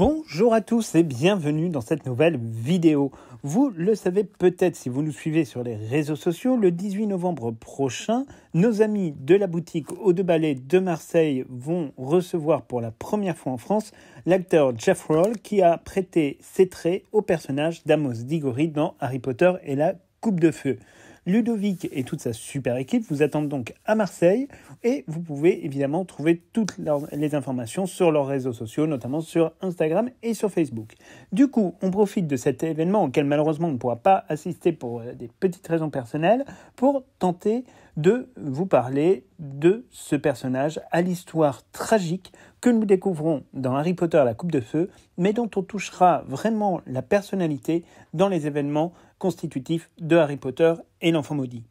Bonjour à tous et bienvenue dans cette nouvelle vidéo. Vous le savez peut-être si vous nous suivez sur les réseaux sociaux, le 18 novembre prochain, nos amis de la boutique Au de Ballet de Marseille vont recevoir pour la première fois en France l'acteur Jeff Roll qui a prêté ses traits au personnage d'Amos Diggory dans Harry Potter et la Coupe de Feu. Ludovic et toute sa super équipe vous attendent donc à Marseille et vous pouvez évidemment trouver toutes les informations sur leurs réseaux sociaux, notamment sur Instagram et sur Facebook. Du coup, on profite de cet événement auquel malheureusement on ne pourra pas assister pour euh, des petites raisons personnelles pour tenter de vous parler de ce personnage à l'histoire tragique que nous découvrons dans Harry Potter la Coupe de Feu, mais dont on touchera vraiment la personnalité dans les événements constitutifs de Harry Potter et l'enfant maudit.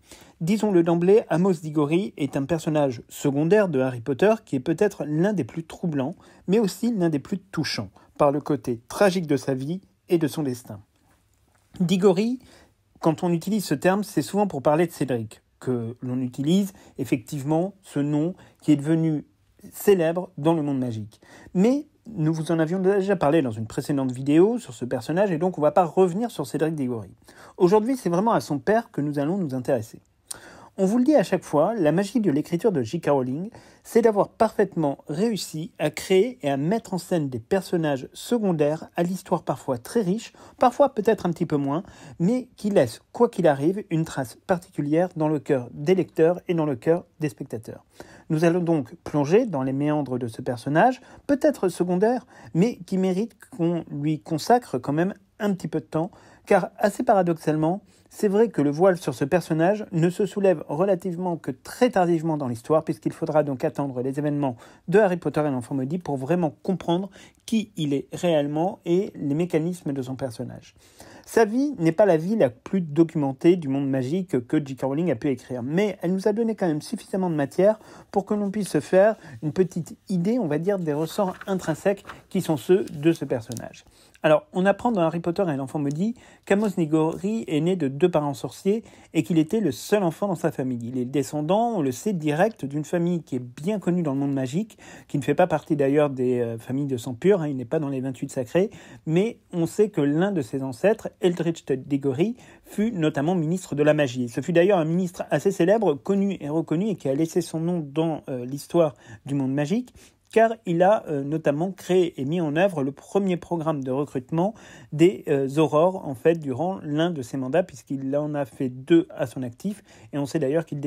Disons-le d'emblée, Amos Diggory est un personnage secondaire de Harry Potter qui est peut-être l'un des plus troublants, mais aussi l'un des plus touchants, par le côté tragique de sa vie et de son destin. Diggory, quand on utilise ce terme, c'est souvent pour parler de Cédric, que l'on utilise effectivement ce nom qui est devenu célèbre dans le monde magique. Mais nous vous en avions déjà parlé dans une précédente vidéo sur ce personnage et donc on ne va pas revenir sur Cédric Diggory. Aujourd'hui, c'est vraiment à son père que nous allons nous intéresser. On vous le dit à chaque fois, la magie de l'écriture de J.K. Rowling, c'est d'avoir parfaitement réussi à créer et à mettre en scène des personnages secondaires à l'histoire parfois très riche, parfois peut-être un petit peu moins, mais qui laissent, quoi qu'il arrive, une trace particulière dans le cœur des lecteurs et dans le cœur des spectateurs. Nous allons donc plonger dans les méandres de ce personnage, peut-être secondaire, mais qui mérite qu'on lui consacre quand même un petit peu de temps, car assez paradoxalement, c'est vrai que le voile sur ce personnage ne se soulève relativement que très tardivement dans l'histoire, puisqu'il faudra donc attendre les événements de Harry Potter et l'enfant maudit pour vraiment comprendre qui il est réellement et les mécanismes de son personnage. Sa vie n'est pas la vie la plus documentée du monde magique que J.K. Rowling a pu écrire, mais elle nous a donné quand même suffisamment de matière pour que l'on puisse se faire une petite idée, on va dire, des ressorts intrinsèques qui sont ceux de ce personnage. Alors, on apprend dans Harry Potter et l'enfant maudit qu'Amos Nigori est né de deux parents sorciers et qu'il était le seul enfant dans sa famille. Il est descendant, on le sait, direct d'une famille qui est bien connue dans le monde magique, qui ne fait pas partie d'ailleurs des euh, familles de sang pur, hein, il n'est pas dans les 28 sacrés, mais on sait que l'un de ses ancêtres, Eldritch Diggory, fut notamment ministre de la magie. Ce fut d'ailleurs un ministre assez célèbre, connu et reconnu, et qui a laissé son nom dans euh, l'histoire du monde magique car il a euh, notamment créé et mis en œuvre le premier programme de recrutement des euh, aurores en fait durant l'un de ses mandats puisqu'il en a fait deux à son actif et on sait d'ailleurs qu'il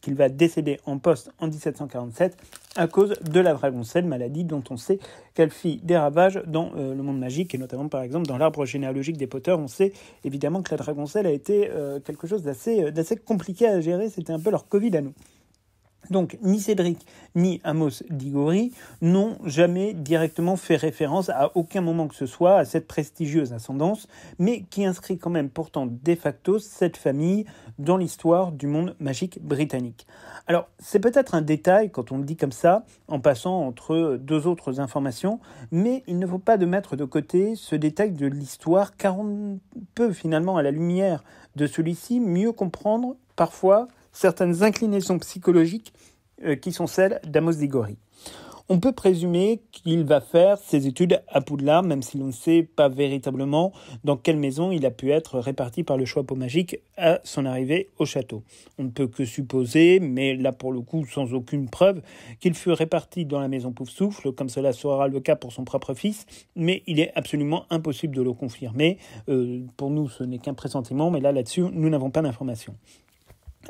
qu'il va décéder en poste en 1747 à cause de la dragoncelle, maladie dont on sait qu'elle fit des ravages dans euh, le monde magique et notamment par exemple dans l'arbre généalogique des Potter. On sait évidemment que la dragoncelle a été quelque chose d'assez compliqué à gérer, c'était un peu leur Covid à nous. Donc ni Cédric ni Amos Digori n'ont jamais directement fait référence à aucun moment que ce soit à cette prestigieuse ascendance, mais qui inscrit quand même pourtant de facto cette famille dans l'histoire du monde magique britannique. Alors c'est peut-être un détail quand on le dit comme ça, en passant entre deux autres informations, mais il ne faut pas de mettre de côté ce détail de l'histoire car on peut finalement à la lumière de celui-ci mieux comprendre parfois certaines inclinaisons psychologiques euh, qui sont celles d'Amos Digori. On peut présumer qu'il va faire ses études à Poudlard, même si l'on ne sait pas véritablement dans quelle maison il a pu être réparti par le choix peau magique à son arrivée au château. On ne peut que supposer, mais là pour le coup sans aucune preuve, qu'il fut réparti dans la maison souffle, comme cela sera le cas pour son propre fils, mais il est absolument impossible de le confirmer. Euh, pour nous, ce n'est qu'un pressentiment, mais là là-dessus, nous n'avons pas d'informations.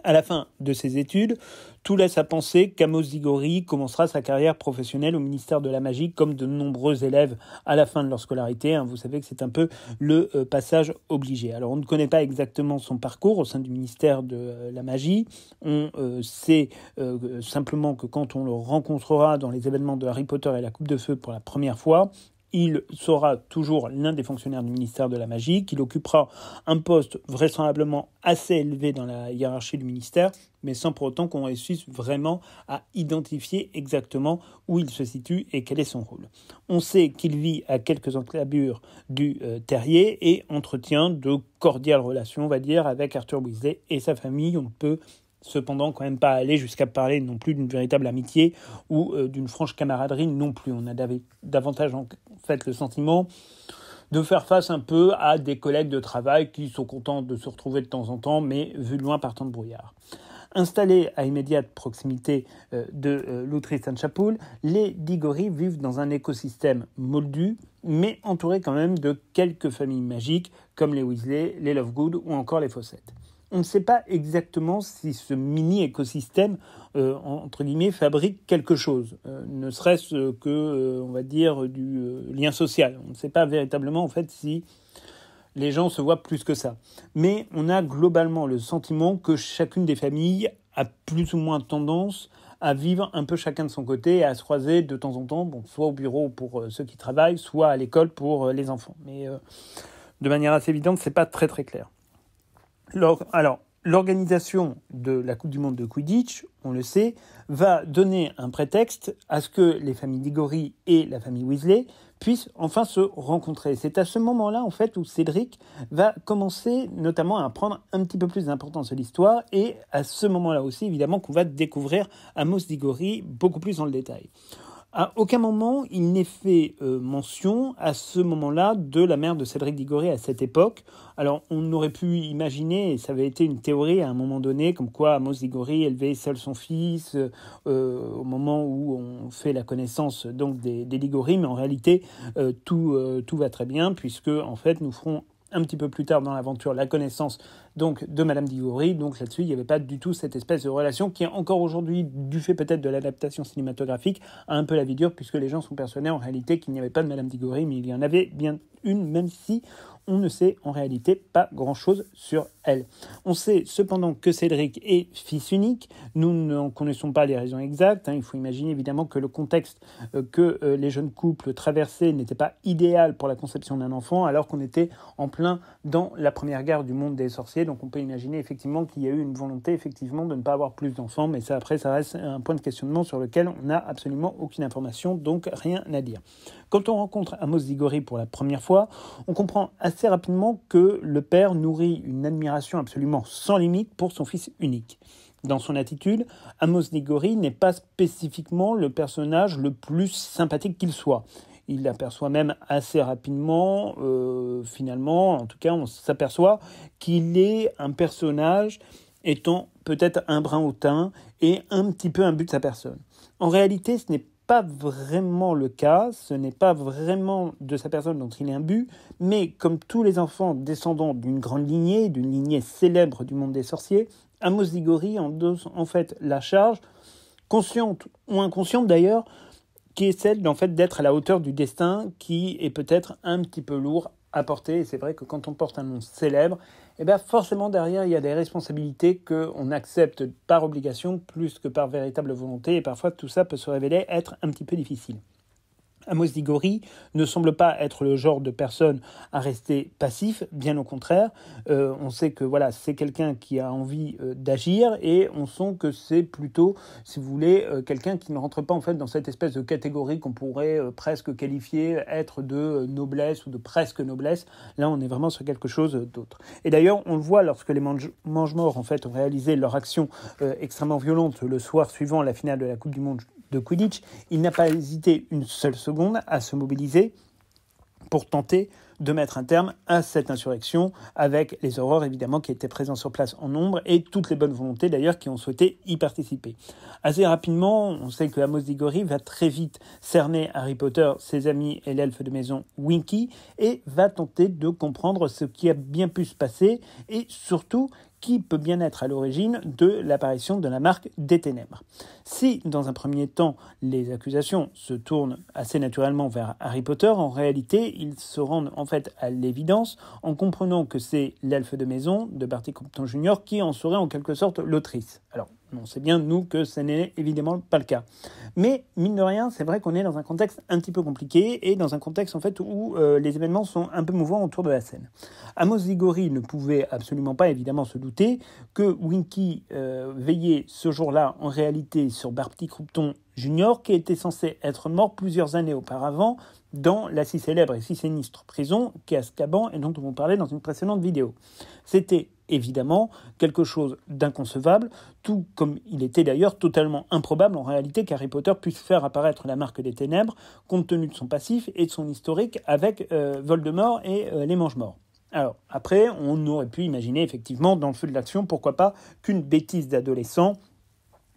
À la fin de ses études, tout laisse à penser qu'Amos Digori commencera sa carrière professionnelle au ministère de la Magie, comme de nombreux élèves à la fin de leur scolarité. Hein. vous savez que c'est un peu le euh, passage obligé. Alors, on ne connaît pas exactement son parcours au sein du ministère de euh, la Magie. On euh, sait simplement que quand on le rencontrera dans les événements de Harry Potter et la Coupe de Feu pour la première fois, il sera toujours l'un des fonctionnaires du ministère de la magie, qu'il occupera un poste vraisemblablement assez élevé dans la hiérarchie du ministère, mais sans pour autant qu'on réussisse vraiment à identifier exactement où il se situe et quel est son rôle. On sait qu'il vit à quelques enclavures du euh, terrier et entretient de cordiales relations, on va dire, avec Arthur Weasley et sa famille. On peut cependant quand même pas aller jusqu'à parler non plus d'une véritable amitié ou euh, d'une franche camaraderie non plus. On a davantage en fait le sentiment de faire face un peu à des collègues de travail qui sont contents de se retrouver de temps en temps, mais vu de loin par temps de brouillard. Installés à immédiate proximité euh, de euh, loutre saint les digories vivent dans un écosystème moldu, mais entourés quand même de quelques familles magiques comme les Weasley, les Lovegood ou encore les Fawcett on ne sait pas exactement si ce mini écosystème euh, entre guillemets fabrique quelque chose, euh, ne serait-ce que euh, on va dire du lien social. On ne sait pas véritablement en fait si les gens se voient plus que ça. Mais on a globalement le sentiment que chacune des familles a plus ou moins tendance à vivre un peu chacun de son côté et à se croiser de temps en temps, soit au bureau pour ceux qui travaillent, soit à l'école pour les enfants. Mais de manière assez évidente, ce n'est pas très très clair. Alors, l'organisation de la Coupe du Monde de Quidditch, on le sait, va donner un prétexte à ce que les familles Diggory et la famille Weasley puissent enfin se rencontrer. C'est à ce moment-là, en fait, où Cédric va commencer notamment à prendre un petit peu plus d'importance à l'histoire et à ce moment-là aussi, évidemment, qu'on va découvrir Amos Diggory beaucoup plus dans le détail. À aucun moment, il n'est fait euh, mention à ce moment-là de la mère de Cédric Digoré à cette époque. Alors, on aurait pu imaginer, et ça avait été une théorie à un moment donné, comme quoi Amos Digoré élevait seul son fils euh, au moment où on fait la connaissance donc des, des mais en réalité, euh, tout, tout va très bien, puisque en fait, nous ferons un petit peu plus tard dans l'aventure la connaissance donc de Madame Digory. Donc là-dessus, il n'y avait pas du tout cette espèce de relation qui est encore aujourd'hui, du fait peut-être de l'adaptation cinématographique, un peu la vie dure puisque les gens sont persuadés en réalité qu'il n'y avait pas de Madame Digory, mais il y en avait bien une, même si on ne sait en réalité pas grand-chose sur elle. On sait cependant que Cédric est fils unique, nous ne connaissons pas les raisons exactes, hein. il faut imaginer évidemment que le contexte euh, que euh, les jeunes couples traversaient n'était pas idéal pour la conception d'un enfant, alors qu'on était en plein dans la première guerre du monde des sorciers, donc on peut imaginer effectivement qu'il y a eu une volonté effectivement de ne pas avoir plus d'enfants, mais ça après ça reste un point de questionnement sur lequel on n'a absolument aucune information, donc rien à dire. Quand on rencontre Amos nigori pour la première fois, on comprend assez rapidement que le père nourrit une admiration absolument sans limite pour son fils unique. Dans son attitude, Amos nigori n'est pas spécifiquement le personnage le plus sympathique qu'il soit. Il aperçoit même assez rapidement, euh, finalement, en tout cas on s'aperçoit qu'il est un personnage étant peut-être un brin hautain et un petit peu un but de sa personne. En réalité, ce n'est pas vraiment le cas, ce n'est pas vraiment de sa personne dont il est imbu, mais comme tous les enfants descendants d'une grande lignée, d'une lignée célèbre du monde des sorciers, Amos endosse en fait la charge, consciente ou inconsciente d'ailleurs, qui est celle d'en fait d'être à la hauteur du destin qui est peut-être un petit peu lourd à porter. Et c'est vrai que quand on porte un nom célèbre, eh bien forcément derrière il y a des responsabilités qu'on accepte par obligation plus que par véritable volonté et parfois tout ça peut se révéler être un petit peu difficile. Amos Digori ne semble pas être le genre de personne à rester passif, bien au contraire. Euh, on sait que voilà, c'est quelqu'un qui a envie euh, d'agir et on sent que c'est plutôt, si vous voulez, euh, quelqu'un qui ne rentre pas en fait dans cette espèce de catégorie qu'on pourrait presque qualifier être de noblesse ou de presque noblesse. Là, on est vraiment sur quelque chose d'autre. Et d'ailleurs, on le voit lorsque les mange, morts en fait ont réalisé leur action extrêmement violente le soir suivant la finale de la Coupe du Monde de Quidditch, il n'a pas hésité une seule seconde à se mobiliser pour tenter de mettre un terme à cette insurrection, avec les aurores évidemment qui étaient présents sur place en nombre et toutes les bonnes volontés d'ailleurs qui ont souhaité y participer. Assez rapidement, on sait que Amos Diggory va très vite cerner Harry Potter, ses amis et l'elfe de maison Winky et va tenter de comprendre ce qui a bien pu se passer et surtout qui peut bien être à l'origine de l'apparition de la marque des ténèbres. Si, dans un premier temps, les accusations se tournent assez naturellement vers Harry Potter, en réalité, ils se rendent en fait à l'évidence en comprenant que c'est l'elfe de maison de Barty Compton Jr. qui en serait en quelque sorte l'autrice. Alors, on sait bien, nous, que ce n'est évidemment pas le cas. Mais, mine de rien, c'est vrai qu'on est dans un contexte un petit peu compliqué et dans un contexte, en fait, où euh, les événements sont un peu mouvants autour de la scène. Amos Zigori ne pouvait absolument pas, évidemment, se douter que Winky euh, veillait ce jour-là, en réalité, sur Barty Croupton Junior, qui était censé être mort plusieurs années auparavant dans la si célèbre et si sinistre prison qu'est Azkaban et dont on vous parlait dans une précédente vidéo. C'était évidemment quelque chose d'inconcevable, tout comme il était d'ailleurs totalement improbable en réalité qu'Harry Potter puisse faire apparaître la marque des ténèbres, compte tenu de son passif et de son historique avec euh, Voldemort et euh, les Mangemorts. Alors, après, on aurait pu imaginer effectivement, dans le feu de l'action, pourquoi pas qu'une bêtise d'adolescent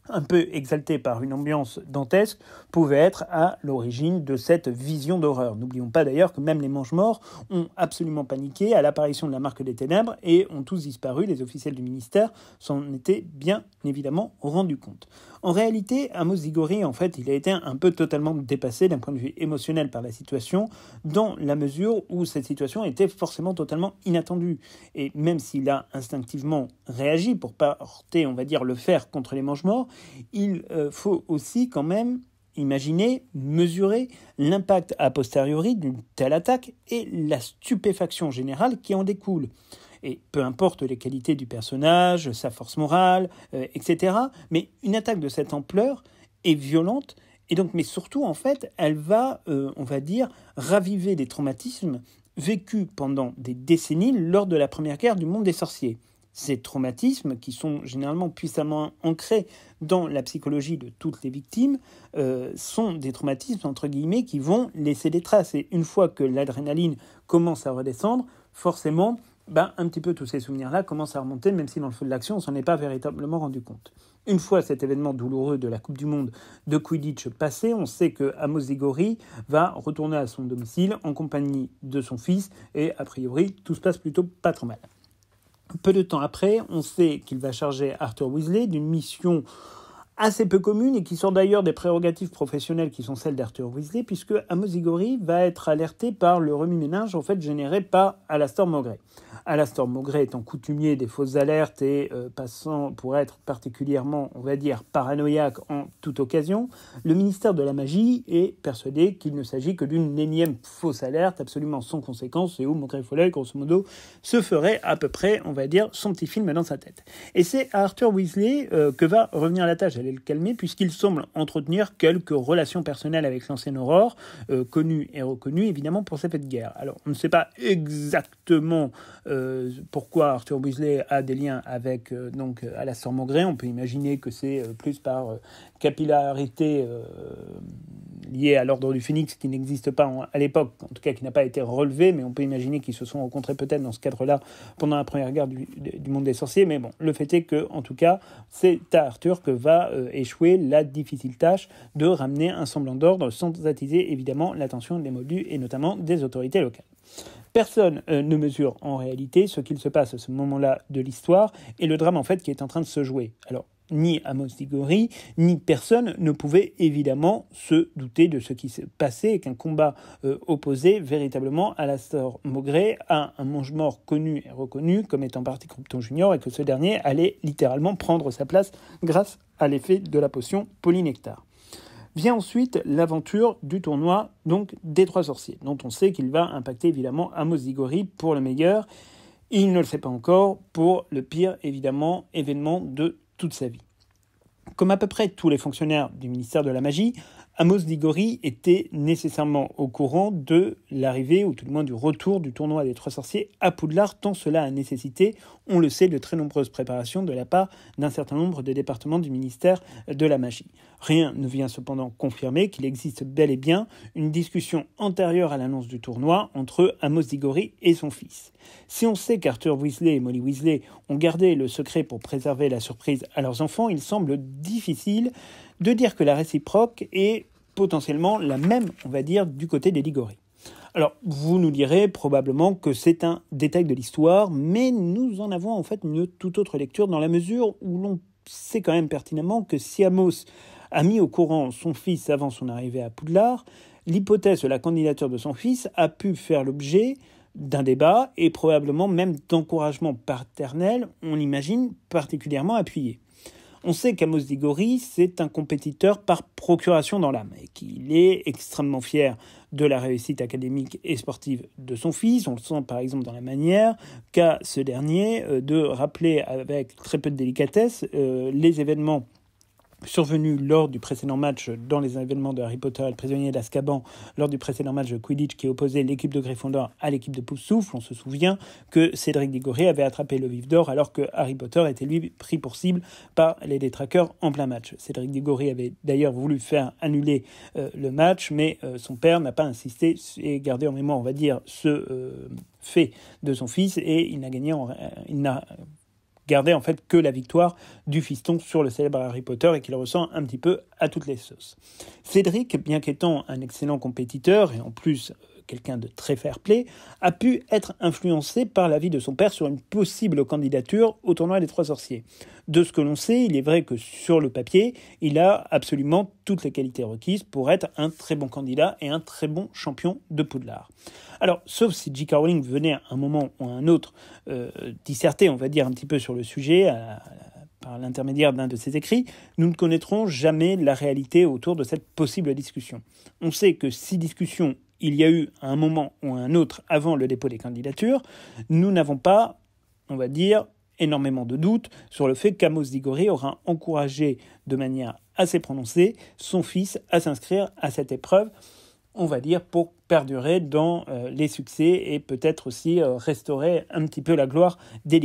un peu exalté par une ambiance dantesque, pouvait être à l'origine de cette vision d'horreur. N'oublions pas d'ailleurs que même les manches morts ont absolument paniqué à l'apparition de la marque des ténèbres et ont tous disparu. Les officiels du ministère s'en étaient bien évidemment rendus compte. En réalité, Amos Mozigori, en fait, il a été un peu totalement dépassé d'un point de vue émotionnel par la situation, dans la mesure où cette situation était forcément totalement inattendue. Et même s'il a instinctivement réagi pour porter, on va dire, le fer contre les mange-morts, il euh, faut aussi quand même imaginer, mesurer l'impact a posteriori d'une telle attaque et la stupéfaction générale qui en découle et peu importe les qualités du personnage, sa force morale, euh, etc. Mais une attaque de cette ampleur est violente, et donc, mais surtout, en fait, elle va, euh, on va dire, raviver des traumatismes vécus pendant des décennies lors de la première guerre du monde des sorciers. Ces traumatismes, qui sont généralement puissamment ancrés dans la psychologie de toutes les victimes, euh, sont des traumatismes, entre guillemets, qui vont laisser des traces. Et une fois que l'adrénaline commence à redescendre, forcément, ben, un petit peu tous ces souvenirs-là commencent à remonter, même si dans le feu de l'action, on s'en est pas véritablement rendu compte. Une fois cet événement douloureux de la Coupe du Monde de Quidditch passé, on sait que Amos va retourner à son domicile en compagnie de son fils, et a priori, tout se passe plutôt pas trop mal. Peu de temps après, on sait qu'il va charger Arthur Weasley d'une mission assez peu communes et qui sont d'ailleurs des prérogatives professionnelles qui sont celles d'Arthur Weasley, puisque Amos va être alerté par le remue-ménage en fait généré par Alastor Maugrey. Alastor Maugrey étant coutumier des fausses alertes et euh, passant pour être particulièrement, on va dire, paranoïaque en toute occasion, le ministère de la Magie est persuadé qu'il ne s'agit que d'une énième fausse alerte absolument sans conséquence et où Maugrey-Follet, grosso modo, se ferait à peu près, on va dire, son petit film dans sa tête. Et c'est à Arthur Weasley euh, que va revenir la tâche le calmer, puisqu'il semble entretenir quelques relations personnelles avec l'ancienne Aurore, euh, connue et reconnue évidemment pour ses faits de guerre. Alors, on ne sait pas exactement euh, pourquoi Arthur Weasley a des liens avec euh, donc Alastair Maugré. On peut imaginer que c'est plus par capillarité euh, liée à l'ordre du phénix qui n'existe pas à l'époque, en tout cas qui n'a pas été relevé, mais on peut imaginer qu'ils se sont rencontrés peut-être dans ce cadre-là pendant la première guerre du, monde des sorciers. Mais bon, le fait est que, en tout cas, c'est à Arthur que va euh, échouer la difficile tâche de ramener un semblant d'ordre sans attiser évidemment l'attention des modus et notamment des autorités locales. Personne euh, ne mesure en réalité ce qu'il se passe à ce moment-là de l'histoire et le drame en fait qui est en train de se jouer. Alors ni Amos Diggory, ni personne ne pouvait évidemment se douter de ce qui s'est passait qu'un combat euh, opposé véritablement à l'Astor Maugré à un mange-mort connu et reconnu comme étant parti Krypton Junior et que ce dernier allait littéralement prendre sa place grâce à l'effet de la potion polynectar. Vient ensuite l'aventure du tournoi donc des trois sorciers, dont on sait qu'il va impacter évidemment Amos Digori pour le meilleur. Il ne le sait pas encore pour le pire évidemment événement de sa vie. Comme à peu près tous les fonctionnaires du ministère de la Magie, Amos Digori était nécessairement au courant de l'arrivée, ou tout du moins du retour du tournoi des Trois Sorciers à Poudlard, tant cela a nécessité, on le sait, de très nombreuses préparations de la part d'un certain nombre de départements du ministère de la Magie. Rien ne vient cependant confirmer qu'il existe bel et bien une discussion antérieure à l'annonce du tournoi entre Amos Digori et son fils. Si on sait qu'Arthur Weasley et Molly Weasley ont gardé le secret pour préserver la surprise à leurs enfants, il semble difficile de dire que la réciproque est potentiellement la même, on va dire, du côté des Alors, vous nous direz probablement que c'est un détail de l'histoire, mais nous en avons en fait une toute autre lecture dans la mesure où l'on sait quand même pertinemment que si Amos a mis au courant son fils avant son arrivée à Poudlard, l'hypothèse de la candidature de son fils a pu faire l'objet d'un débat et probablement même d'encouragement paternel, on l'imagine particulièrement appuyé. On sait qu'Amos Digori, c'est un compétiteur par procuration dans l'âme et qu'il est extrêmement fier de la réussite académique et sportive de son fils. On le sent par exemple dans la manière qu'a ce dernier euh, de rappeler avec très peu de délicatesse euh, les événements survenu lors du précédent match dans les événements de Harry Potter et le prisonnier d'Azkaban, lors du précédent match de Quidditch qui opposait l'équipe de Gryffondor à l'équipe de Poufsouffle, on se souvient que Cédric Diggory avait attrapé le vif d'or alors que Harry Potter était lui pris pour cible par les détraqueurs en plein match. Cédric Diggory avait d'ailleurs voulu faire annuler euh, le match, mais euh, son père n'a pas insisté et gardé en mémoire, on va dire, ce euh, fait de son fils et il n'a gagné en, il garder en fait que la victoire du fiston sur le célèbre Harry Potter et qu'il ressent un petit peu à toutes les sauces. Cédric, bien qu'étant un excellent compétiteur et en plus quelqu'un de très fair-play, a pu être influencé par l'avis de son père sur une possible candidature au tournoi des Trois Sorciers. De ce que l'on sait, il est vrai que sur le papier, il a absolument toutes les qualités requises pour être un très bon candidat et un très bon champion de Poudlard. Alors, sauf si J.K. Rowling venait à un moment ou à un autre euh, disserter, on va dire, un petit peu sur le sujet, par l'intermédiaire d'un de ses écrits, nous ne connaîtrons jamais la réalité autour de cette possible discussion. On sait que si discussion il y a eu un moment ou un autre avant le dépôt des candidatures, nous n'avons pas, on va dire, énormément de doutes sur le fait qu'Amos Digori aura encouragé de manière assez prononcée son fils à s'inscrire à cette épreuve, on va dire, pour perdurer dans euh, les succès et peut-être aussi euh, restaurer un petit peu la gloire des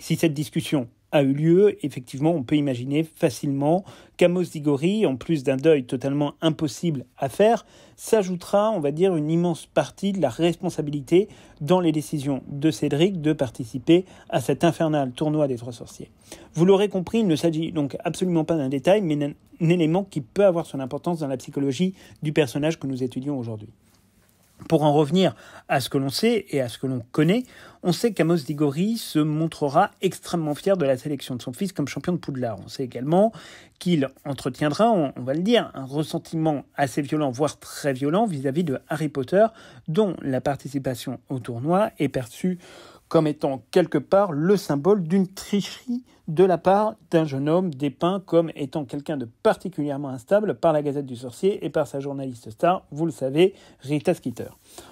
Si cette discussion a eu lieu, effectivement, on peut imaginer facilement qu'Amos Digori, en plus d'un deuil totalement impossible à faire, s'ajoutera, on va dire, une immense partie de la responsabilité dans les décisions de Cédric de participer à cet infernal tournoi des trois sorciers. Vous l'aurez compris, il ne s'agit donc absolument pas d'un détail, mais d'un élément qui peut avoir son importance dans la psychologie du personnage que nous étudions aujourd'hui. Pour en revenir à ce que l'on sait et à ce que l'on connaît, on sait qu'Amos Digori se montrera extrêmement fier de la sélection de son fils comme champion de Poudlard. On sait également qu'il entretiendra, on, va le dire, un ressentiment assez violent, voire très violent vis à -vis de Harry Potter, dont la participation au tournoi est perçue comme étant quelque part le symbole d'une tricherie de la part d'un jeune homme dépeint comme étant quelqu'un de particulièrement instable par la Gazette du Sorcier et par sa journaliste star, vous le savez, Rita Skeeter.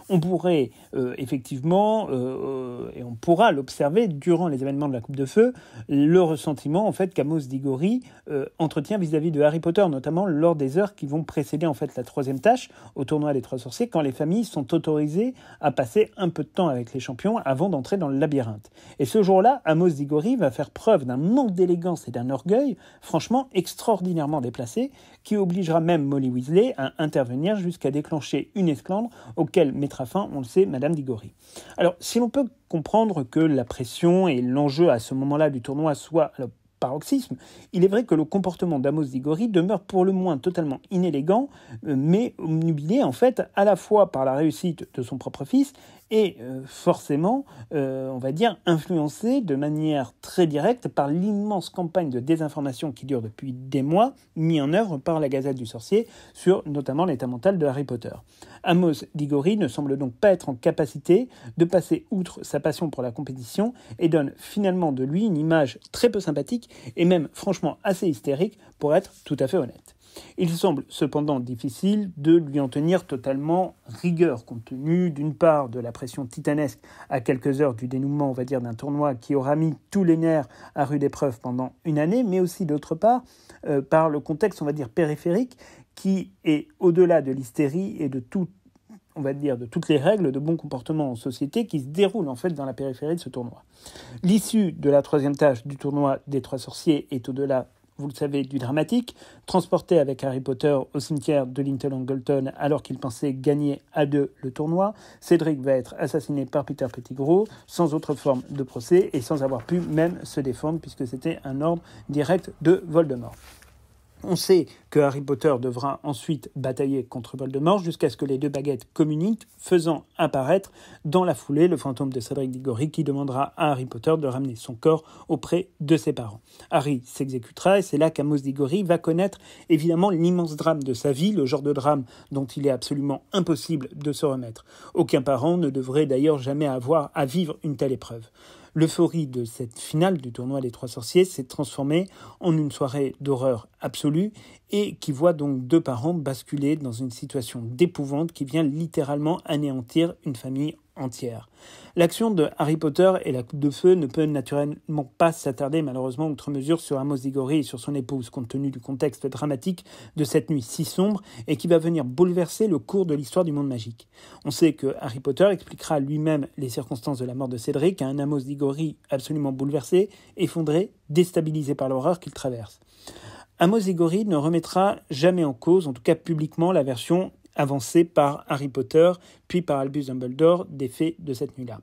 On pourrait euh, effectivement, euh, et on pourra l'observer durant les événements de la Coupe de Feu, le ressentiment en fait qu'Amos Digori euh, entretient vis-à-vis de Harry Potter, notamment lors des heures qui vont précéder en fait la troisième tâche au tournoi des Trois Sorciers, quand les familles sont autorisées à passer un peu de temps avec les champions avant d'entrer dans le labyrinthe. Et ce jour-là, Amos Digori va faire preuve d'un manque d'élégance et d'un orgueil franchement extraordinairement déplacé, qui obligera même Molly Weasley à intervenir jusqu'à déclencher une esclandre auquel mettra fin, on le sait, Madame Diggory. Alors, si l'on peut comprendre que la pression et l'enjeu à ce moment-là du tournoi soit le paroxysme, il est vrai que le comportement d'Amos Digori demeure pour le moins totalement inélégant, euh, mais omnubilé en fait à la fois par la réussite de son propre fils et euh, forcément, euh, on va dire, influencé de manière très directe par l'immense campagne de désinformation qui dure depuis des mois, mise en œuvre par la Gazette du Sorcier sur notamment l'état mental de Harry Potter. Amos Diggory ne semble donc pas être en capacité de passer outre sa passion pour la compétition et donne finalement de lui une image très peu sympathique et même franchement assez hystérique pour être tout à fait honnête. Il semble cependant difficile de lui en tenir totalement rigueur, compte tenu d'une part de la pression titanesque à quelques heures du dénouement, on va dire, d'un tournoi qui aura mis tous les nerfs à rude épreuve pendant une année, mais aussi d'autre part euh, par le contexte, on va dire, périphérique qui est au-delà de l'hystérie et de tout on va dire, de toutes les règles de bon comportement en société qui se déroulent en fait dans la périphérie de ce tournoi. L'issue de la troisième tâche du tournoi des trois sorciers est au-delà vous le savez, du dramatique, transporté avec Harry Potter au cimetière de Linton Angleton alors qu'il pensait gagner à deux le tournoi, Cédric va être assassiné par Peter Pettigrew sans autre forme de procès et sans avoir pu même se défendre puisque c'était un ordre direct de Voldemort. On sait que Harry Potter devra ensuite batailler contre Voldemort jusqu'à ce que les deux baguettes communiquent, faisant apparaître dans la foulée le fantôme de Cédric Diggory qui demandera à Harry Potter de ramener son corps auprès de ses parents. Harry s'exécutera et c'est là qu'Amos Diggory va connaître évidemment l'immense drame de sa vie, le genre de drame dont il est absolument impossible de se remettre. Aucun parent ne devrait d'ailleurs jamais avoir à vivre une telle épreuve. L'euphorie de cette finale du tournoi des Trois Sorciers s'est transformée en une soirée d'horreur absolue et qui voit donc deux parents basculer dans une situation d'épouvante qui vient littéralement anéantir une famille entière. L'action de Harry Potter et la Coupe de Feu ne peut naturellement pas s'attarder malheureusement outre mesure sur Amos Diggory et sur son épouse, compte tenu du contexte dramatique de cette nuit si sombre et qui va venir bouleverser le cours de l'histoire du monde magique. On sait que Harry Potter expliquera lui-même les circonstances de la mort de Cédric à un Amos Diggory absolument bouleversé, effondré, déstabilisé par l'horreur qu'il traverse. Amos Igori ne remettra jamais en cause, en tout cas publiquement, la version avancé par Harry Potter, puis par Albus Dumbledore, des faits de cette nuit-là.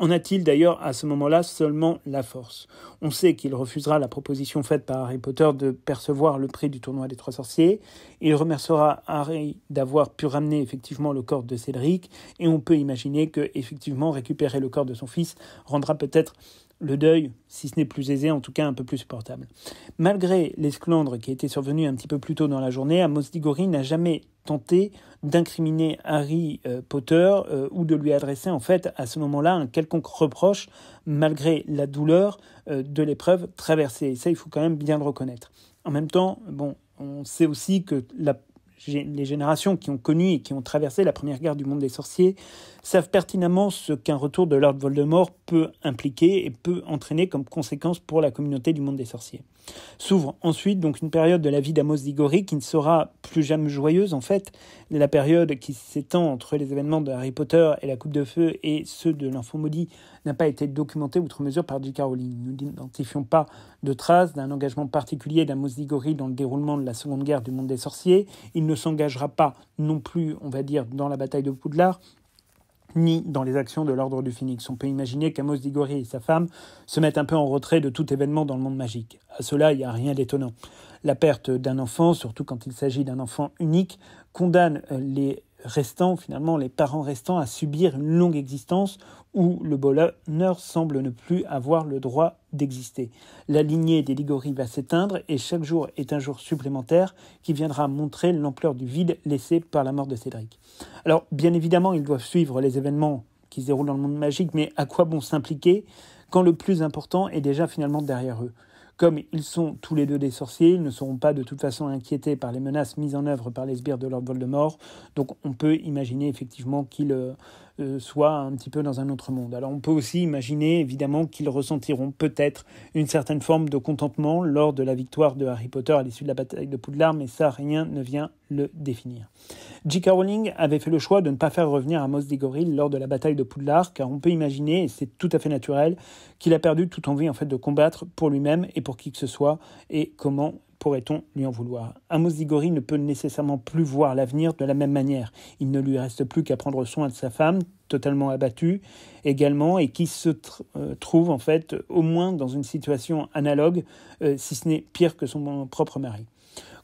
En a-t-il d'ailleurs à ce moment-là seulement la force On sait qu'il refusera la proposition faite par Harry Potter de percevoir le prix du tournoi des trois sorciers, il remerciera Harry d'avoir pu ramener effectivement le corps de Cédric, et on peut imaginer que effectivement récupérer le corps de son fils rendra peut-être le deuil, si ce n'est plus aisé, en tout cas un peu plus supportable. Malgré l'esclandre qui était survenu un petit peu plus tôt dans la journée, Amos Digori n'a jamais tenté d'incriminer Harry euh, Potter euh, ou de lui adresser en fait à ce moment-là un quelconque reproche malgré la douleur euh, de l'épreuve traversée. Et ça, il faut quand même bien le reconnaître. En même temps, bon, on sait aussi que la les générations qui ont connu et qui ont traversé la première guerre du monde des sorciers savent pertinemment ce qu'un retour de Lord Voldemort peut impliquer et peut entraîner comme conséquence pour la communauté du monde des sorciers. S'ouvre ensuite donc une période de la vie d'Amos Digori qui ne sera plus jamais joyeuse en fait, la période qui s'étend entre les événements de Harry Potter et la Coupe de Feu et ceux de l'Enfant maudit n'a pas été documentée outre mesure par du Caroline. Nous n'identifions pas de traces d'un engagement particulier d'Amos Digori dans le déroulement de la Seconde Guerre du Monde des Sorciers. Il ne s'engagera pas non plus, on va dire, dans la bataille de Poudlard, ni dans les actions de l'ordre du phénix. On peut imaginer qu'Amos Digori et sa femme se mettent un peu en retrait de tout événement dans le monde magique. À cela, il n'y a rien d'étonnant. La perte d'un enfant, surtout quand il s'agit d'un enfant unique, condamne euh, les restant, finalement, les parents restants à subir une longue existence où le bonheur semble ne plus avoir le droit d'exister. La lignée des Ligori va s'éteindre et chaque jour est un jour supplémentaire qui viendra montrer l'ampleur du vide laissé par la mort de Cédric. Alors, bien évidemment, ils doivent suivre les événements qui se déroulent dans le monde magique, mais à quoi bon s'impliquer quand le plus important est déjà finalement derrière eux comme ils sont tous les deux des sorciers, ils ne seront pas de toute façon inquiétés par les menaces mises en œuvre par les sbires de Lord Voldemort. Donc on peut imaginer effectivement qu'ils euh, euh, soit un petit peu dans un autre monde. Alors on peut aussi imaginer évidemment qu'ils ressentiront peut-être une certaine forme de contentement lors de la victoire de Harry Potter à l'issue de la bataille de Poudlard, mais ça rien ne vient le définir. J.K. Rowling avait fait le choix de ne pas faire revenir Amos Diggory lors de la bataille de Poudlard, car on peut imaginer, et c'est tout à fait naturel, qu'il a perdu toute envie en fait de combattre pour lui-même et pour qui que ce soit, et comment pourrait-on lui en vouloir Amos Digori ne peut nécessairement plus voir l'avenir de la même manière. Il ne lui reste plus qu'à prendre soin de sa femme, totalement abattue également, et qui se euh, trouve en fait au moins dans une situation analogue, euh, si ce n'est pire que son propre mari.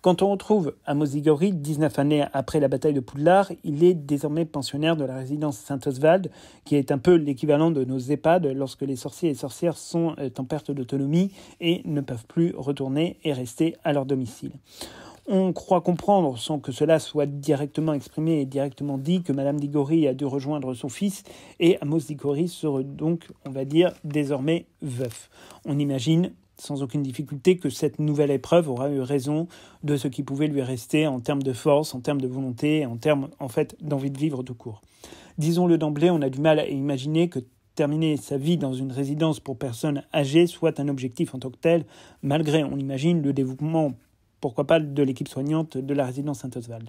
Quand on retrouve Amos Igori, 19 années après la bataille de Poudlard, il est désormais pensionnaire de la résidence Saint-Oswald, qui est un peu l'équivalent de nos EHPAD lorsque les sorciers et sorcières sont euh, en perte d'autonomie et ne peuvent plus retourner et rester à leur domicile. On croit comprendre, sans que cela soit directement exprimé et directement dit, que Madame Digori a dû rejoindre son fils et Amos Digori serait donc, on va dire, désormais veuf. On imagine sans aucune difficulté que cette nouvelle épreuve aura eu raison de ce qui pouvait lui rester en termes de force, en termes de volonté, en termes en fait d'envie de vivre tout court. Disons-le d'emblée, on a du mal à imaginer que terminer sa vie dans une résidence pour personnes âgées soit un objectif en tant que tel, malgré, on imagine, le développement, pourquoi pas, de l'équipe soignante de la résidence Saint-Oswald.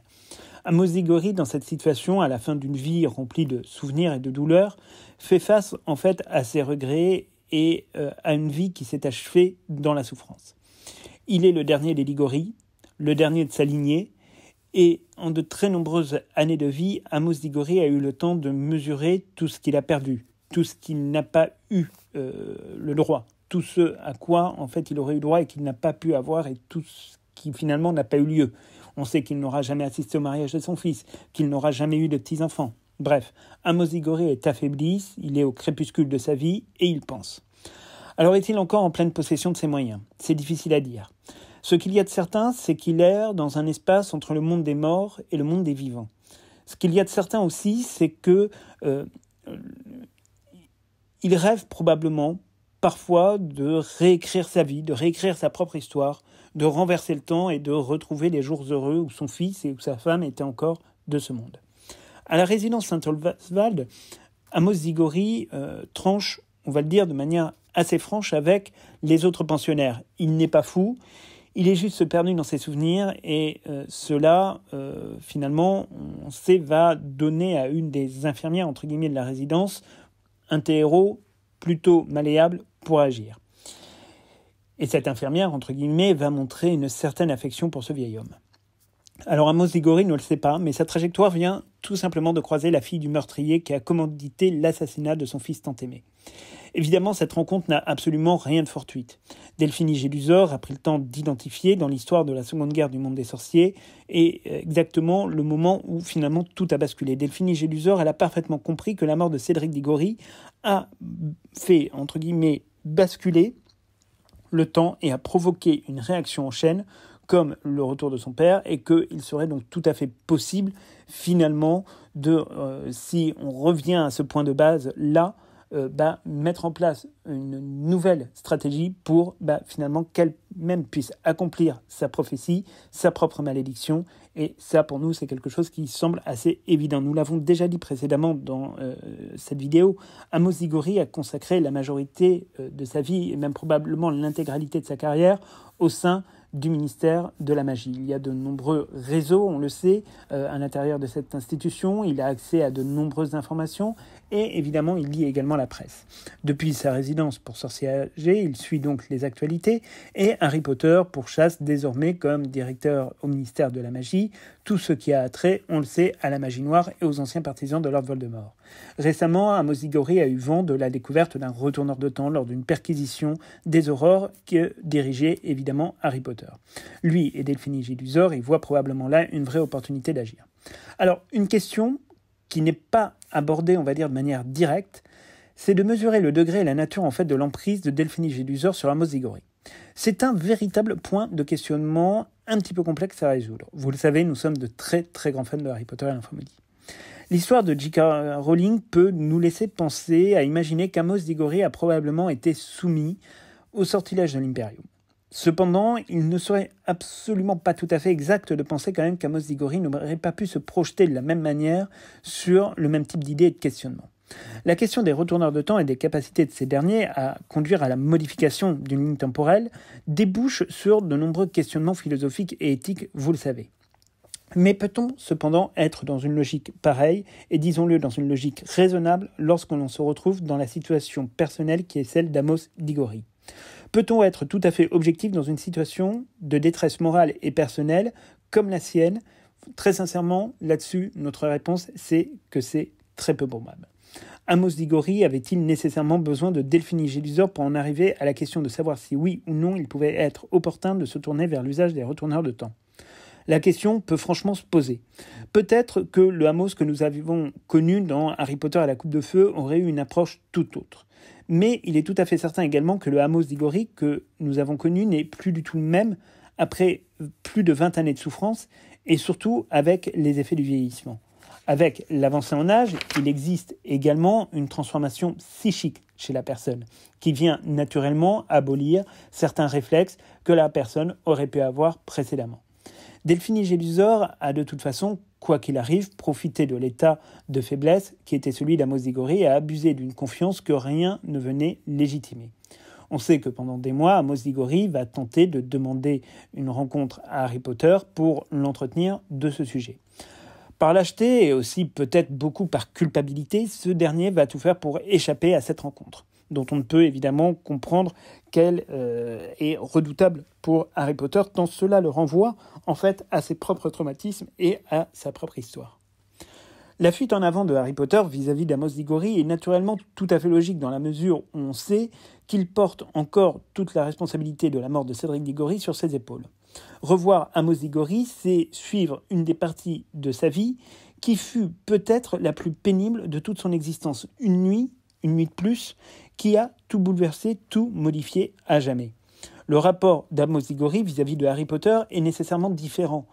Amos Mozigori, dans cette situation, à la fin d'une vie remplie de souvenirs et de douleurs, fait face en fait à ses regrets et euh, à une vie qui s'est achevée dans la souffrance. Il est le dernier des Ligories, le dernier de sa lignée, et en de très nombreuses années de vie, Amos Ligori a eu le temps de mesurer tout ce qu'il a perdu, tout ce qu'il n'a pas eu euh, le droit, tout ce à quoi en fait il aurait eu droit et qu'il n'a pas pu avoir, et tout ce qui finalement n'a pas eu lieu. On sait qu'il n'aura jamais assisté au mariage de son fils, qu'il n'aura jamais eu de petits-enfants, Bref, Amos Igoré est affaibli, il est au crépuscule de sa vie et il pense. Alors est-il encore en pleine possession de ses moyens C'est difficile à dire. Ce qu'il y a de certain, c'est qu'il erre dans un espace entre le monde des morts et le monde des vivants. Ce qu'il y a de certain aussi, c'est que euh, il rêve probablement parfois de réécrire sa vie, de réécrire sa propre histoire, de renverser le temps et de retrouver les jours heureux où son fils et où sa femme étaient encore de ce monde. À la résidence Saint-Oswald, Amos Zigori euh, tranche, on va le dire de manière assez franche, avec les autres pensionnaires. Il n'est pas fou, il est juste perdu dans ses souvenirs et euh, cela, euh, finalement, on sait, va donner à une des infirmières, entre guillemets, de la résidence, un terreau plutôt malléable pour agir. Et cette infirmière, entre guillemets, va montrer une certaine affection pour ce vieil homme. Alors Amos Digori ne le sait pas, mais sa trajectoire vient tout simplement de croiser la fille du meurtrier qui a commandité l'assassinat de son fils tant aimé. Évidemment, cette rencontre n'a absolument rien de fortuite. Delphine Gellusor a pris le temps d'identifier dans l'histoire de la Seconde Guerre du monde des sorciers et euh, exactement le moment où finalement tout a basculé. Delphine Gélusor, elle a parfaitement compris que la mort de Cédric Digori a fait, entre guillemets, basculer le temps et a provoqué une réaction en chaîne comme le retour de son père, et qu'il serait donc tout à fait possible, finalement, de, euh, si on revient à ce point de base là, euh, bah, mettre en place une nouvelle stratégie pour bah, finalement qu'elle même puisse accomplir sa prophétie, sa propre malédiction. Et ça, pour nous, c'est quelque chose qui semble assez évident. Nous l'avons déjà dit précédemment dans euh, cette vidéo. Amos Igori a consacré la majorité de sa vie et même probablement l'intégralité de sa carrière au sein du ministère de la Magie. Il y a de nombreux réseaux, on le sait, euh, à l'intérieur de cette institution. Il a accès à de nombreuses informations et évidemment, il lit également la presse. Depuis sa résidence pour sorcier âgés, il suit donc les actualités et Harry Potter pourchasse désormais comme directeur au ministère de la Magie tout ce qui a attrait, on le sait, à la magie noire et aux anciens partisans de Lord Voldemort. Récemment, Amozigori a eu vent de la découverte d'un retourneur de temps lors d'une perquisition des aurores que dirigeait évidemment Harry Potter. Lui et Delphine Gillusor y voient probablement là une vraie opportunité d'agir. Alors, une question qui n'est pas abordée, on va dire, de manière directe, c'est de mesurer le degré et la nature en fait de l'emprise de Delphine Gilusor sur la c'est un véritable point de questionnement un petit peu complexe à résoudre. Vous le savez, nous sommes de très très grands fans de Harry Potter et l'infomédie. L'histoire de J.K. Rowling peut nous laisser penser à imaginer qu'Amos Diggory a probablement été soumis au sortilège de l'Imperium. Cependant, il ne serait absolument pas tout à fait exact de penser quand même qu'Amos Diggory n'aurait pas pu se projeter de la même manière sur le même type d'idées et de questionnement. La question des retourneurs de temps et des capacités de ces derniers à conduire à la modification d'une ligne temporelle débouche sur de nombreux questionnements philosophiques et éthiques, vous le savez. Mais peut-on cependant être dans une logique pareille, et disons-le dans une logique raisonnable, lorsque l'on se retrouve dans la situation personnelle qui est celle d'Amos Digori Peut-on être tout à fait objectif dans une situation de détresse morale et personnelle comme la sienne Très sincèrement, là-dessus, notre réponse, c'est que c'est très peu probable. Amos Digori avait-il nécessairement besoin de Delphine Gélusor pour en arriver à la question de savoir si oui ou non il pouvait être opportun de se tourner vers l'usage des retourneurs de temps la question peut franchement se poser. Peut-être que le Amos que nous avions connu dans Harry Potter à la Coupe de Feu aurait eu une approche tout autre. Mais il est tout à fait certain également que le Amos d'Igori que nous avons connu n'est plus du tout le même après plus de 20 années de souffrance et surtout avec les effets du vieillissement. Avec l'avancée en âge, il existe également une transformation psychique chez la personne, qui vient naturellement abolir certains réflexes que la personne aurait pu avoir précédemment. Delphine Gélusor a de toute façon, quoi qu'il arrive, profité de l'état de faiblesse qui était celui d'Amos et a abusé d'une confiance que rien ne venait légitimer. On sait que pendant des mois, Amos va tenter de demander une rencontre à Harry Potter pour l'entretenir de ce sujet. Par lâcheté et aussi peut-être beaucoup par culpabilité, ce dernier va tout faire pour échapper à cette rencontre, dont on ne peut évidemment comprendre qu'elle euh, est redoutable pour Harry Potter, tant cela le renvoie en fait à ses propres traumatismes et à sa propre histoire. La fuite en avant de Harry Potter vis-à-vis d'Amos Diggory est naturellement tout à fait logique dans la mesure où on sait qu'il porte encore toute la responsabilité de la mort de Cédric Diggory sur ses épaules. Revoir Amos c'est suivre une des parties de sa vie qui fut peut-être la plus pénible de toute son existence. Une nuit, une nuit de plus, qui a tout bouleversé, tout modifié à jamais. Le rapport d'Amos vis-à-vis de Harry Potter est nécessairement différent.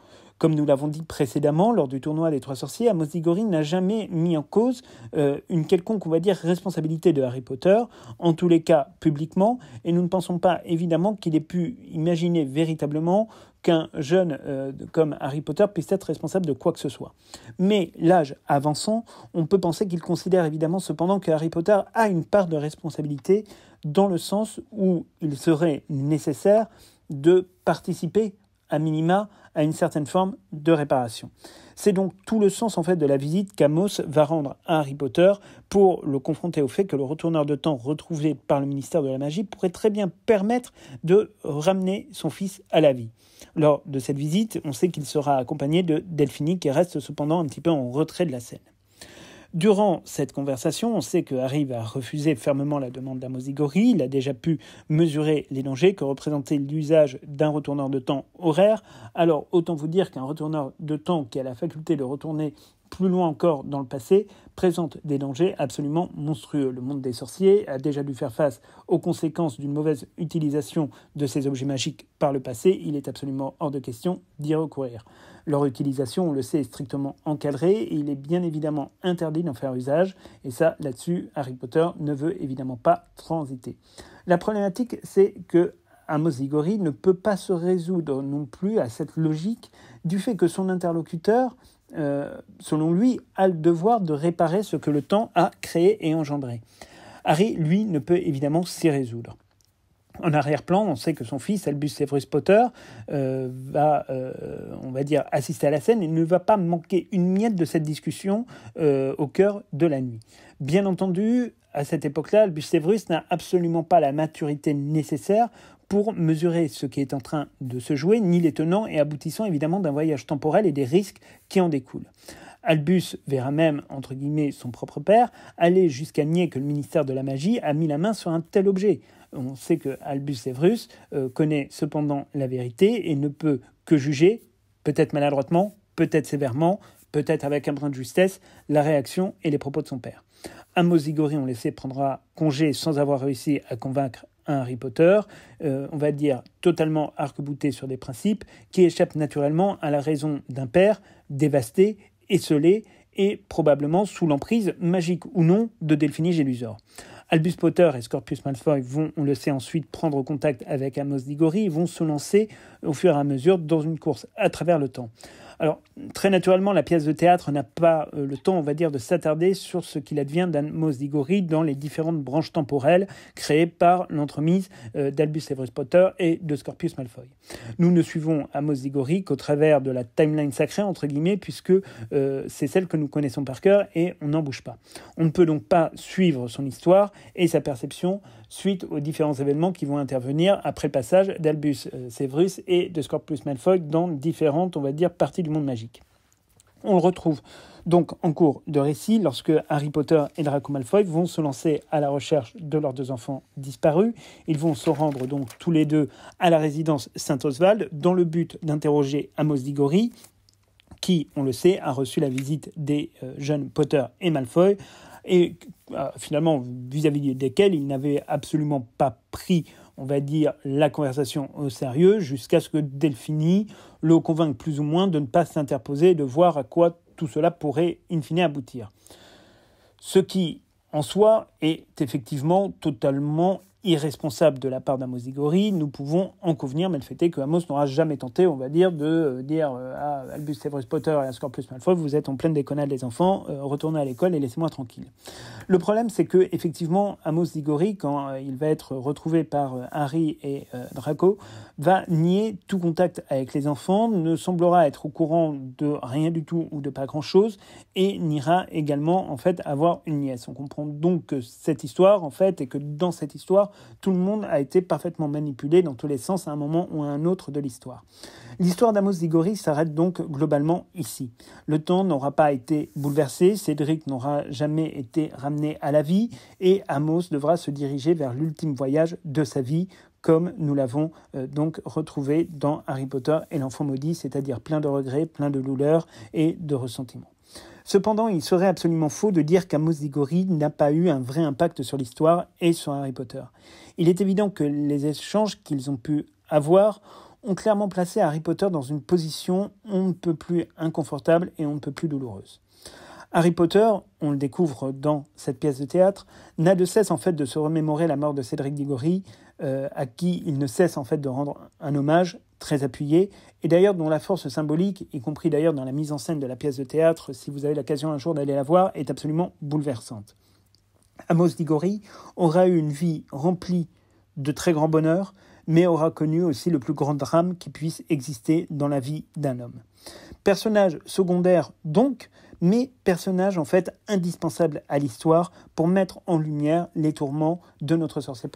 Comme nous l'avons dit précédemment, lors du tournoi des Trois Sorciers, Amos Diggory n'a jamais mis en cause euh, une quelconque, on va dire, responsabilité de Harry Potter, en tous les cas publiquement, et nous ne pensons pas évidemment qu'il ait pu imaginer véritablement qu'un jeune euh, comme Harry Potter puisse être responsable de quoi que ce soit. Mais l'âge avançant, on peut penser qu'il considère évidemment cependant que Harry Potter a une part de responsabilité dans le sens où il serait nécessaire de participer à minima à une certaine forme de réparation. C'est donc tout le sens en fait de la visite qu'Amos va rendre à Harry Potter pour le confronter au fait que le retourneur de temps retrouvé par le ministère de la magie pourrait très bien permettre de ramener son fils à la vie. Lors de cette visite, on sait qu'il sera accompagné de Delphine qui reste cependant un petit peu en retrait de la scène. Durant cette conversation, on sait que Harry va refuser fermement la demande d'Amosigori. Il a déjà pu mesurer les dangers que représentait l'usage d'un retourneur de temps horaire. Alors, autant vous dire qu'un retourneur de temps qui a la faculté de retourner plus loin encore dans le passé, présente des dangers absolument monstrueux. Le monde des sorciers a déjà dû faire face aux conséquences d'une mauvaise utilisation de ces objets magiques par le passé. Il est absolument hors de question d'y recourir. Leur utilisation, on le sait, est strictement encadrée et il est bien évidemment interdit d'en faire usage. Et ça, là-dessus, Harry Potter ne veut évidemment pas transiter. La problématique, c'est que ne peut pas se résoudre non plus à cette logique du fait que son interlocuteur euh, selon lui, a le devoir de réparer ce que le temps a créé et engendré. Harry, lui, ne peut évidemment s'y résoudre. En arrière-plan, on sait que son fils, Albus Severus Potter, euh, va, euh, on va dire, assister à la scène et ne va pas manquer une miette de cette discussion au cœur de la nuit. Bien entendu, à cette époque-là, Albus Severus n'a absolument pas la maturité nécessaire pour mesurer ce qui est en train de se jouer, ni les tenants et aboutissant évidemment d'un voyage temporel et des risques qui en découlent. Albus verra même, entre guillemets, son propre père, aller jusqu'à nier que le ministère de la magie a mis la main sur un tel objet. On sait que Albus Severus euh, connaît cependant la vérité et ne peut que juger, peut-être maladroitement, peut-être sévèrement, peut-être avec un brin de justesse, la réaction et les propos de son père. Amos Igori, on le sait, prendra congé sans avoir réussi à convaincre Harry Potter, euh, on va dire totalement arc-bouté sur des principes, qui échappent naturellement à la raison d'un père dévasté, esselé et probablement sous l'emprise, magique ou non, de Delphini Gélusor. Albus Potter et Scorpius Malfoy vont, on le sait ensuite, prendre contact avec Amos Diggory, et vont se lancer au fur et à mesure dans une course à travers le temps. Alors, très naturellement, la pièce de théâtre n'a pas euh, le temps, on va dire, de s'attarder sur ce qu'il advient d'Amos Digori dans les différentes branches temporelles créées par l'entremise euh, d'Albus Severus Potter et de Scorpius Malfoy. Nous ne suivons Amos Digori qu'au travers de la timeline sacrée, entre guillemets, puisque euh, c'est celle que nous connaissons par cœur et on n'en bouge pas. On ne peut donc pas suivre son histoire et sa perception suite aux différents événements qui vont intervenir après passage d'Albus Severus et de Scorpius Malfoy dans différentes, on va dire, parties du monde magique. On le retrouve donc en cours de récit lorsque Harry Potter et Draco Malfoy vont se lancer à la recherche de leurs deux enfants disparus. Ils vont se rendre donc tous les deux à la résidence Saint-Oswald dans le but d'interroger Amos Diggory qui, on le sait, a reçu la visite des euh, jeunes Potter et Malfoy et euh, finalement vis-à-vis desquels il n'avait absolument pas pris on va dire, la conversation au sérieux jusqu'à ce que Delphini le convainque plus ou moins de ne pas s'interposer et de voir à quoi tout cela pourrait in fine aboutir. Ce qui, en soi, est effectivement totalement irresponsable de la part d'Amos Diggory, nous pouvons en convenir, mais le fait est que Amos n'aura jamais tenté, on va dire, de euh, dire euh, à Albus Severus Potter et à Scorpius Malfoy, vous êtes en pleine déconnade les enfants, euh, retournez à l'école et laissez-moi tranquille. Le problème, c'est que effectivement, Amos Diggory, quand il va être retrouvé par Harry et Draco, va nier tout contact avec les enfants, ne semblera être au courant de rien du tout ou de pas grand-chose, et n'ira également, en fait, avoir une nièce. On comprend donc que cette histoire, en fait, et que dans cette histoire, tout le monde a été parfaitement manipulé dans tous les sens à un moment ou à un autre de l'histoire. L'histoire d'Amos Digori s'arrête donc globalement ici. Le temps n'aura pas été bouleversé, Cédric n'aura jamais été ramené à la vie et Amos devra se diriger vers l'ultime voyage de sa vie comme nous l'avons euh, donc retrouvé dans Harry Potter et l'enfant maudit, c'est-à-dire plein de regrets, plein de douleurs et de ressentiments. Cependant, il serait absolument faux de dire qu'Amos Diggory n'a pas eu un vrai impact sur l'histoire et sur Harry Potter. Il est évident que les échanges qu'ils ont pu avoir ont clairement placé Harry Potter dans une position on ne peut plus inconfortable et on ne peut plus douloureuse. Harry Potter, on le découvre dans cette pièce de théâtre, n'a de cesse en fait de se remémorer la mort de Cédric Diggory, euh, à qui il ne cesse en fait de rendre un hommage très appuyé, et d'ailleurs dont la force symbolique, y compris d'ailleurs dans la mise en scène de la pièce de théâtre, si vous avez l'occasion un jour d'aller la voir, est absolument bouleversante. Amos Digori aura eu une vie remplie de très grands bonheur, mais aura connu aussi le plus grand drame qui puisse exister dans la vie d'un homme. Personnage secondaire donc, mais personnage en fait indispensable à l'histoire pour mettre en lumière les tourments de notre sorcier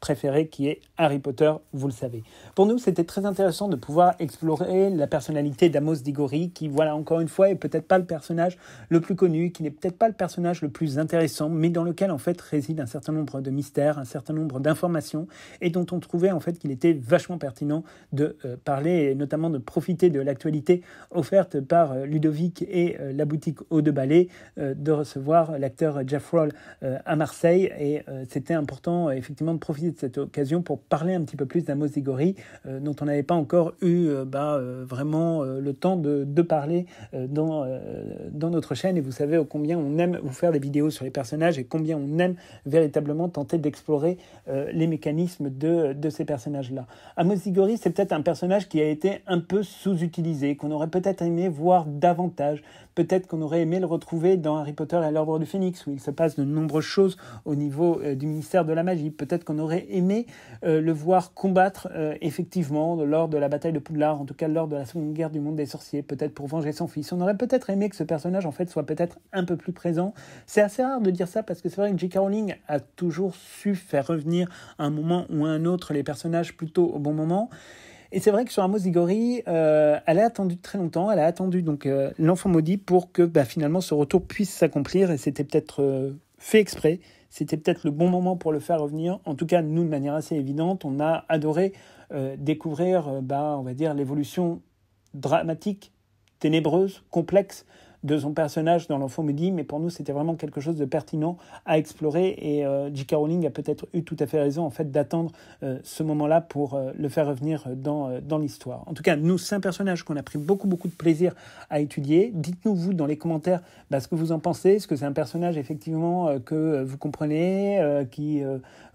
préféré qui est Harry Potter, vous le savez. Pour nous, c'était très intéressant de pouvoir explorer la personnalité d'Amos Digori qui, voilà, encore une fois, est peut-être pas le personnage le plus connu, qui n'est peut-être pas le personnage le plus intéressant, mais dans lequel en fait réside un certain nombre de mystères, un certain nombre d'informations et dont on trouvait en fait qu'il était vachement pertinent de euh, parler et notamment de profiter de l'actualité offerte par euh, Ludovic et euh, la boutique au de ballet euh, de recevoir l'acteur Jeff Roll euh, à Marseille. Et euh, c'était important, effectivement, de profiter de cette occasion pour parler un petit peu plus d'Amos dont on n'avait pas encore eu bah, vraiment le temps de, parler dans, dans notre chaîne. Et vous savez oh, combien on aime vous faire des vidéos sur les personnages et combien on aime véritablement tenter d'explorer les mécanismes de, ces personnages-là. Amos c'est peut-être un personnage qui a été un peu sous-utilisé, qu'on aurait peut-être aimé voir davantage. Peut-être qu'on aurait aimé le retrouver dans Harry Potter et l'Ordre du Phénix, où il se passe de nombreuses choses au niveau euh, du ministère de la magie. Peut-être qu'on aurait aimé euh, le voir combattre euh, effectivement lors de la bataille de Poudlard, en tout cas lors de la Seconde Guerre du Monde des Sorciers, peut-être pour venger son fils. On aurait peut-être aimé que ce personnage en fait soit peut-être un peu plus présent. C'est assez rare de dire ça parce que c'est vrai que J.K. Rowling a toujours su faire revenir à un moment ou un autre les personnages plutôt au bon moment. Et c'est vrai que sur Amos Igori, euh, elle a attendu très longtemps, elle a attendu donc euh, l'enfant maudit pour que bah, finalement ce retour puisse s'accomplir. Et c'était peut-être euh, fait exprès, c'était peut-être le bon moment pour le faire revenir. En tout cas, nous, de manière assez évidente, on a adoré découvrir, bah, on va dire, l'évolution dramatique, ténébreuse, complexe de son personnage dans L'Enfant dit mais pour nous, c'était vraiment quelque chose de pertinent à explorer. Et euh, J.K. Rowling a peut-être eu tout à fait raison en fait d'attendre euh, ce moment-là pour euh, le faire revenir dans, l'histoire. En tout cas, nous, c'est un personnage qu'on a pris beaucoup, beaucoup de plaisir à étudier. Dites-nous, vous, dans les commentaires, bah, ce que vous en pensez. Est-ce que c'est un personnage, effectivement, que vous comprenez, qui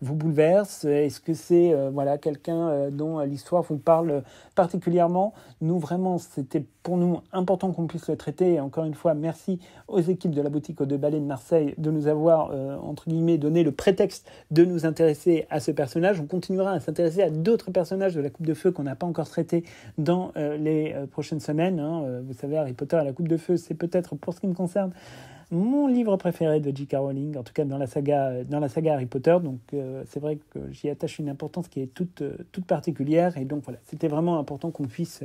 vous bouleverse Est-ce que c'est voilà, quelqu'un dont l'histoire vous parle particulièrement Nous, vraiment, c'était nous important qu'on puisse le traiter. Et encore une fois, merci aux équipes de la boutique aux deux balais de Marseille de nous avoir, euh, entre guillemets, donné le prétexte de nous intéresser à ce personnage. On continuera à s'intéresser à d'autres personnages de la Coupe de Feu qu'on n'a pas encore traité dans euh, les euh, prochaines semaines. Hein. Vous savez, Harry Potter à la Coupe de Feu, c'est peut-être, pour ce qui me concerne, mon livre préféré de J.K. Rowling, en tout cas dans la saga, dans la saga Harry Potter. Donc euh, c'est vrai que j'y attache une importance qui est toute, euh, toute particulière. Et donc voilà, c'était vraiment important qu'on puisse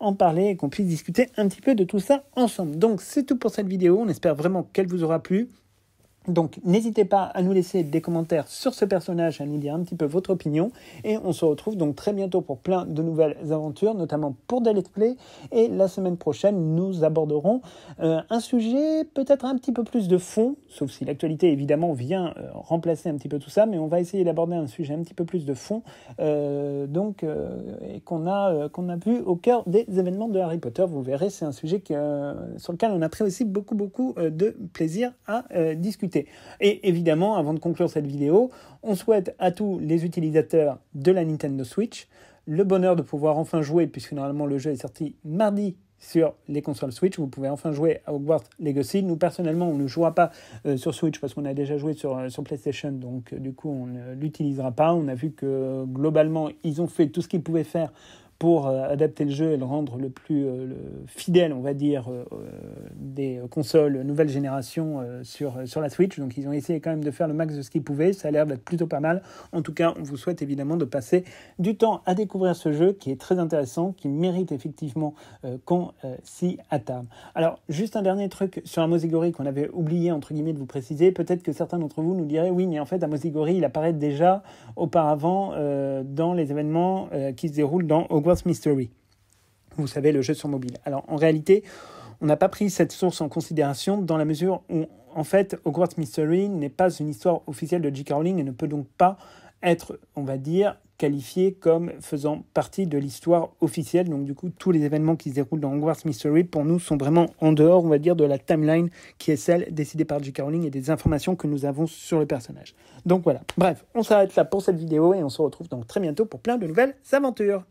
en parler et qu'on puisse discuter un petit peu de tout ça ensemble. Donc c'est tout pour cette vidéo. On espère vraiment qu'elle vous aura plu. Donc n'hésitez pas à nous laisser des commentaires sur ce personnage, à nous dire un petit peu votre opinion et on se retrouve donc très bientôt pour plein de nouvelles aventures, notamment pour des let's play et la semaine prochaine nous aborderons euh, un sujet peut-être un petit peu plus de fond, sauf si l'actualité évidemment vient euh, remplacer un petit peu tout ça, mais on va essayer d'aborder un sujet un petit peu plus de fond euh, donc qu'on a a vu au cœur des événements de Harry Potter. Vous verrez, c'est un sujet que, sur lequel on a pris aussi beaucoup beaucoup de plaisir à discuter. Et évidemment, avant de conclure cette vidéo, on souhaite à tous les utilisateurs de la Nintendo Switch le bonheur de pouvoir enfin jouer, puisque normalement le jeu est sorti mardi sur les consoles Switch. Vous pouvez enfin jouer à Hogwarts Legacy. Nous, personnellement, on ne jouera pas euh, sur Switch parce qu'on a déjà joué sur, euh, sur PlayStation, donc euh, du coup, on ne l'utilisera pas. On a vu que globalement, ils ont fait tout ce qu'ils pouvaient faire pour euh, adapter le jeu et le rendre le plus euh, fidèle, on va dire, euh, des consoles nouvelle génération sur, sur la Switch. Donc ils ont essayé quand même de faire le max de ce qu'ils pouvaient. Ça a l'air d'être plutôt pas mal. En tout cas, on vous souhaite évidemment de passer du temps à découvrir ce jeu qui est très intéressant, qui mérite effectivement qu'on s'y attarde. Alors, juste un dernier truc sur Amosigori qu'on avait oublié, entre guillemets, de vous préciser. Peut-être que certains d'entre vous nous diraient, oui, mais en fait, Amosigori, il apparaît déjà auparavant dans les événements qui se déroulent dans Hogwarts Mystery. Vous savez, le jeu sur mobile. Alors en réalité, on n'a pas pris cette source en considération dans la mesure où, en fait, Hogwarts Mystery n'est pas une histoire officielle de J.K. Rowling et ne peut donc pas être, on va dire, qualifié comme faisant partie de l'histoire officielle. Donc du coup, tous les événements qui se déroulent dans Hogwarts Mystery, pour nous, sont vraiment en dehors, on va dire, de la timeline qui est celle décidée par J.K. Rowling et des informations que nous avons sur le personnage. Donc voilà. Bref, on s'arrête là pour cette vidéo et on se retrouve donc très bientôt pour plein de nouvelles aventures.